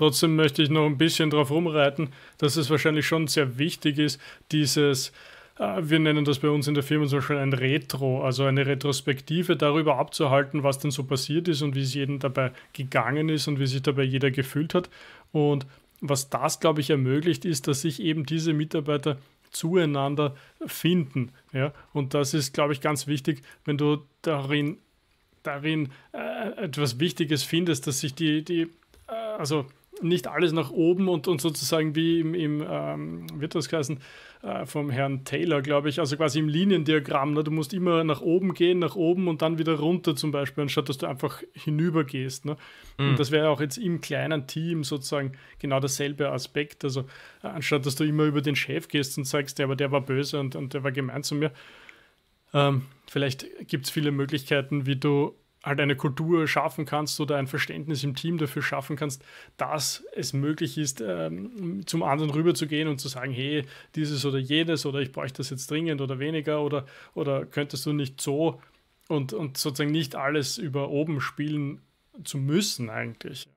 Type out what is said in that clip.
Trotzdem möchte ich noch ein bisschen drauf rumreiten, dass es wahrscheinlich schon sehr wichtig ist, dieses äh, wir nennen das bei uns in der Firma so schön ein Retro, also eine Retrospektive darüber abzuhalten, was denn so passiert ist und wie es jedem dabei gegangen ist und wie sich dabei jeder gefühlt hat. Und was das, glaube ich, ermöglicht, ist, dass sich eben diese Mitarbeiter zueinander finden. Ja? Und das ist, glaube ich, ganz wichtig, wenn du darin, darin äh, etwas Wichtiges findest, dass sich die, die äh, also nicht alles nach oben und, und sozusagen wie im, im ähm, wird das heißen, äh, vom Herrn Taylor, glaube ich, also quasi im Liniendiagramm. Ne? Du musst immer nach oben gehen, nach oben und dann wieder runter zum Beispiel, anstatt dass du einfach hinüber gehst. Ne? Mhm. Und das wäre auch jetzt im kleinen Team sozusagen genau derselbe Aspekt. Also äh, anstatt dass du immer über den Chef gehst und sagst, der, aber der war böse und, und der war gemein zu mir. Ähm, vielleicht gibt es viele Möglichkeiten, wie du halt eine Kultur schaffen kannst oder ein Verständnis im Team dafür schaffen kannst, dass es möglich ist, ähm, zum anderen rüberzugehen und zu sagen, hey, dieses oder jenes oder ich bräuchte das jetzt dringend oder weniger oder, oder könntest du nicht so und, und sozusagen nicht alles über oben spielen zu müssen eigentlich.